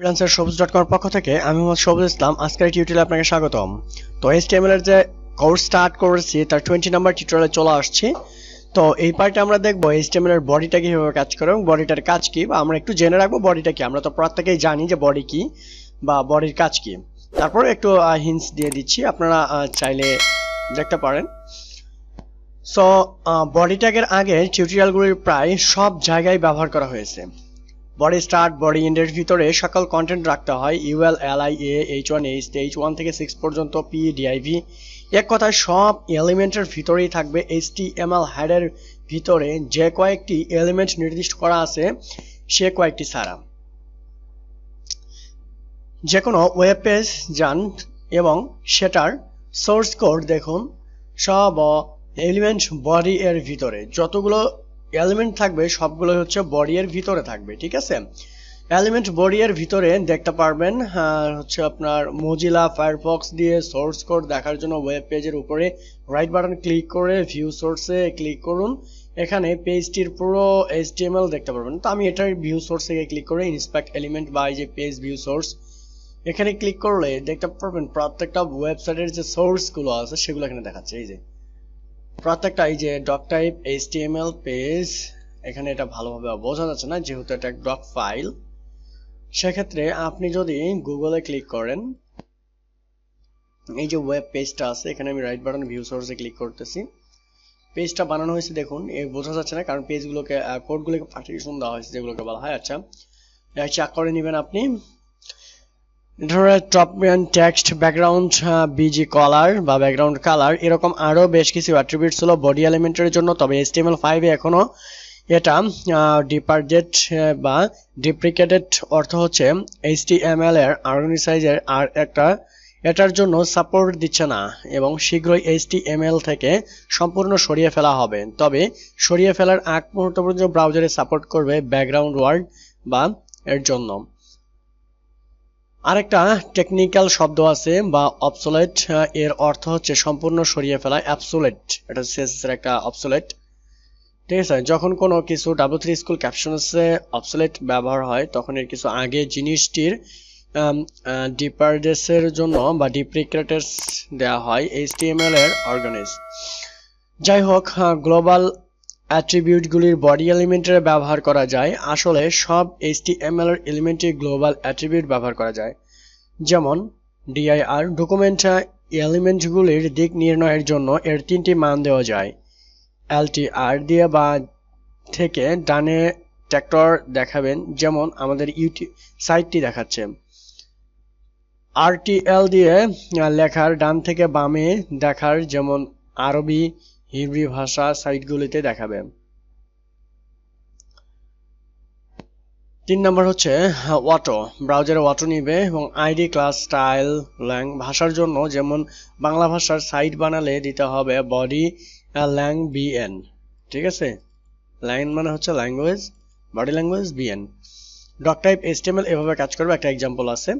ফ্রান্সের সবুজ ডট কমের পক্ষ থেকে আমি মোহাম্মদ সবুজ ইসলাম আজকের টিউটোরিয়ালে আপনাকে স্বাগতম তো এসটিএমএল এর যে কোর্স স্টার্ট করেছি তার টোয়েন্টি নাম্বার টিউটোরিয়ালে চলে আসছি তো এই পার্টে আমরা দেখবো এসটিএমএল এর বডিটা কীভাবে কাজ করে এবং বডিটার কাজ কী বা আমরা একটু জেনে রাখবো বডিটা কী আমরা তো প্রত্যেকেই জানি যে বডি কী বা বডির কাজ কী তারপর একটু হিন্স দিয়ে দিচ্ছি আপনারা চাইলে দেখতে পারেন সো বডি ট্যাগের আগে টিউটোরিয়ালগুলির প্রায় সব জায়গায় ব্যবহার করা হয়েছে বডি স্টার্ট বডি ইন্ডের ভিতরে সকল কন্টেন্ট রাখতে হয় UL I A H one H H one থেকে সিক্স পর্যন্ত পি ডিআইভি এক কথায় সব এলিমেন্টের ভিতরেই থাকবে এইচ টি এম এল হ্যাডের ভিতরে যে কয়েকটি এলিমেন্ট নির্দিষ্ট করা আছে সে কয়েকটি ছাড়া যে কোনো ওয়েব পেজ যান এবং সেটার সোর্স কোড দেখুন সব এলিমেন্ট বডি এর ভিতরে যতগুলো এলিমেন্ট থাকবে সবগুলোই হচ্ছে এর ভিতরে থাকবে ঠিক আছে এলিমেন্ট এর ভিতরে দেখতে পারবেন হচ্ছে আপনার মজিলা ফায়ারফক্স দিয়ে সোর্স কোড দেখার জন্য ওয়েব পেজের উপরে রাইট বাটন ক্লিক করে ভিউ সোর্সে ক্লিক করুন এখানে পেজটির পুরো এইচটিএমএল দেখতে পারবেন তো আমি এটার ভিউ সোর্স গিয়ে ক্লিক করে ইন্সপেক্ট এলিমেন্ট বাই যে পেজ ভিউ সোর্স এখানে ক্লিক করলে দেখতে পারবেন প্রত্যেকটা ওয়েবসাইটের যে সোর্সগুলো আছে সেগুলো এখানে দেখাচ্ছে এই যে প্রত্যেকটা এই যে ডক টাইপ এইচটিএমএল পেজ এখানে এটা ভালোভাবে বোঝা যাচ্ছে না যেহেতু এটা ডক ফাইল সেক্ষেত্রে আপনি যদি গুগলে ক্লিক করেন এই যে ওয়েব পেজটা আছে এখানে আমি রাইট বাটন ভিউ সোর্সে ক্লিক করতেছি পেজটা বানানো হয়েছে দেখুন এ বোঝা যাচ্ছে না কারণ পেজগুলোকে কোডগুলোকে পার্টিশন দেওয়া হয়েছে যেগুলোকে বলা হয় আচ্ছা চেক করে নেবেন আপনি ধরো top brand text background BG color বা ব্যাকগ্রাউন্ড কালার এরকম আরও বেশ কিছু অ্যাট্রিবিউটস হলো বডি এলিমেন্টের জন্য তবে টিএমএল ফাইভে এখনও এটা ডিপার্টেড বা ডিপ্রিকেটেড অর্থ হচ্ছে এইচ এর আর্গানিসাইজের আর একটা এটার জন্য সাপোর্ট দিচ্ছে না এবং শীঘ্রই এইচ এল থেকে সম্পূর্ণ সরিয়ে ফেলা হবে তবে সরিয়ে ফেলার আগ মুহূর্ত পর্যন্ত ব্রাউজারে সাপোর্ট করবে ব্যাকগ্রাউন্ড ওয়ার্ড বা এর জন্য আরেকটা টেকনিক্যাল শব্দ আছে বা অপসোলেট এর অর্থ হচ্ছে সম্পূর্ণ সরিয়ে ফেলা অ্যাপসোলেট এটা সিএসএসের একটা অপসোলেট ঠিক আছে যখন কোনো কিছু ডাবল থ্রি স্কুল ক্যাপশনসে অপসোলেট ব্যবহার হয় তখন এর কিছু আগে জিনিসটির ডিপারডেসের জন্য বা ডিপ্রিক্রেটার্স দেওয়া হয় এইচটিএমএল এর অর্গানাইজ যাই হোক গ্লোবাল অ্যাট্রিবিউটগুলির বডি এলিমেন্টের ব্যবহার করা যায় আসলে সব এম এল এলিমেন্টে গ্লোবাল অ্যাট্রিবিউট ব্যবহার করা যায় যেমন ডিআইআর ডকুমেন্টে এলিমেন্টগুলির দিক নির্ণয়ের জন্য এর তিনটি মান দেওয়া যায় ltr দিয়ে বা থেকে ডানে ট্যাক্টর দেখাবেন যেমন আমাদের ইউটিউব সাইটটি দেখাচ্ছে আরটিএল দিয়ে লেখার ডান থেকে বামে দেখার যেমন আরবি হিব্রি ভাষা সাইটগুলিতে দেখাবে তিন নম্বর হচ্ছে ওয়াটো ব্রাউজারে ওয়াটো নিবে এবং আইডি ক্লাস স্টাইল ল্যাং ভাষার জন্য যেমন বাংলা ভাষার সাইট বানালে দিতে হবে বডি ল্যাং বিএন ঠিক আছে ল্যাং মানে হচ্ছে language body language BN doctype HTML এভাবে কাজ করবে একটা এক্সাম্পল আছে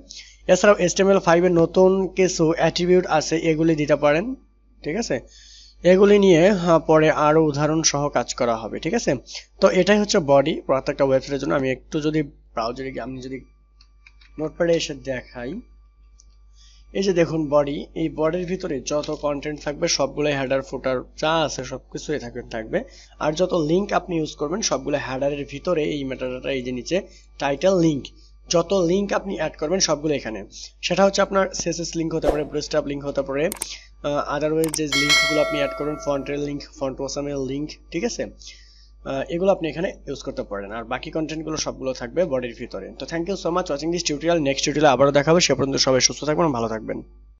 এছাড়াও এস্টেমেল ফাইভের নতুন কিছু অ্যাট্রিবিউট আছে এগুলি দিতে পারেন ঠিক আছে এগুলি নিয়ে হ্যাঁ, পরে আরও উদাহরণ সহ কাজ করা হবে ঠিক আছে তো এটাই হচ্ছে বডি প্রত্যেকটা ওয়েবসাইটের জন্য আমি একটু যদি ব্রাউজারে আমি যদি নোটপ্যাডে এসে দেখাই এই যে দেখুন বডি এই বডির ভিতরে যত কন্টেন্ট থাকবে সবগুলো হ্যাডার ফুটার যা আছে সব কিছুই থাকবে থাকবে আর যত লিঙ্ক আপনি ইউজ করবেন সবগুলো হ্যাডারের ভিতরে এই মেটাডাটা এই যে নিচে টাইটেল লিঙ্ক যত লিঙ্ক আপনি অ্যাড করবেন সবগুলো এখানে সেটা হচ্ছে আপনার সেসেস লিঙ্ক হতে পারে ব্রেস্টাপ লিঙ্ক হতে পারে আদারওয়াইজ যে লিঙ্কগুলো আপনি অ্যাড করবেন ফন্টের লিঙ্ক ফন্ট ওয়াসামের লিঙ্ক ঠিক আছে এগুলো আপনি এখানে ইউজ করতে পারেন আর বাকি কন্টেন্টগুলো সবগুলো থাকবে বডির ভিতরে তো thank you so much watching this tutorial next tutorial আবারও দেখাবো সে পর্যন্ত সবাই সুস্থ থাকবেন ভালো থাকবেন